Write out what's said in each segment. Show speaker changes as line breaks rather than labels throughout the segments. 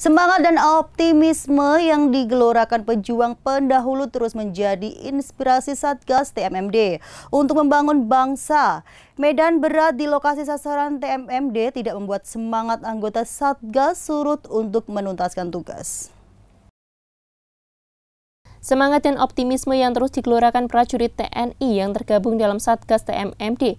Semangat dan optimisme yang digelorakan pejuang pendahulu terus menjadi inspirasi Satgas TMMD untuk membangun bangsa. Medan berat di lokasi sasaran TMMD tidak membuat semangat anggota Satgas surut untuk menuntaskan tugas.
Semangat dan optimisme yang terus digelorakan prajurit TNI yang tergabung dalam Satgas TMMD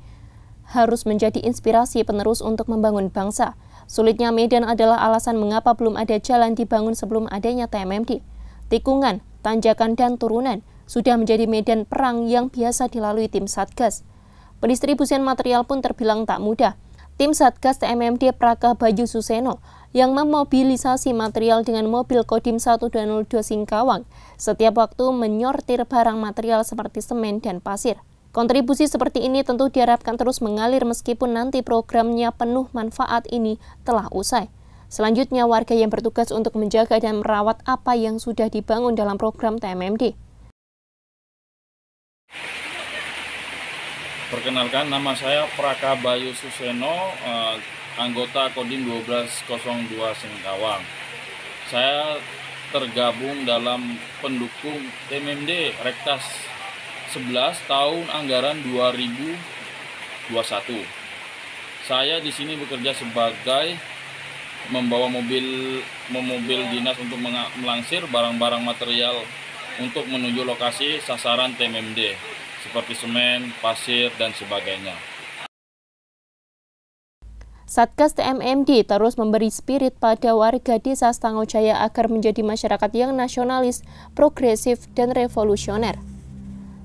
harus menjadi inspirasi penerus untuk membangun bangsa. Sulitnya Medan adalah alasan mengapa belum ada jalan dibangun sebelum adanya TMMD. Tikungan, tanjakan, dan turunan sudah menjadi medan perang yang biasa dilalui tim Satgas. Pendistribusian material pun terbilang tak mudah. Tim Satgas TMMD Praka Bayu Suseno yang memobilisasi material dengan mobil Kodim 1 Singkawang setiap waktu menyortir barang material seperti semen dan pasir. Kontribusi seperti ini tentu diharapkan terus mengalir meskipun nanti programnya penuh manfaat ini telah usai. Selanjutnya, warga yang bertugas untuk menjaga dan merawat apa yang sudah dibangun dalam program TMMD.
Perkenalkan, nama saya Praka Bayu Suseno, eh, anggota Kodim 1202 Singkawang. Saya tergabung dalam pendukung TMMD Rektas 11 tahun anggaran 2021. Saya di sini bekerja sebagai membawa mobil memobil iya. dinas untuk melangsir barang-barang material untuk menuju lokasi sasaran TMMD seperti semen, pasir dan sebagainya.
Satgas TMMD terus memberi spirit pada warga desa Stango Jaya agar menjadi masyarakat yang nasionalis, progresif, dan revolusioner.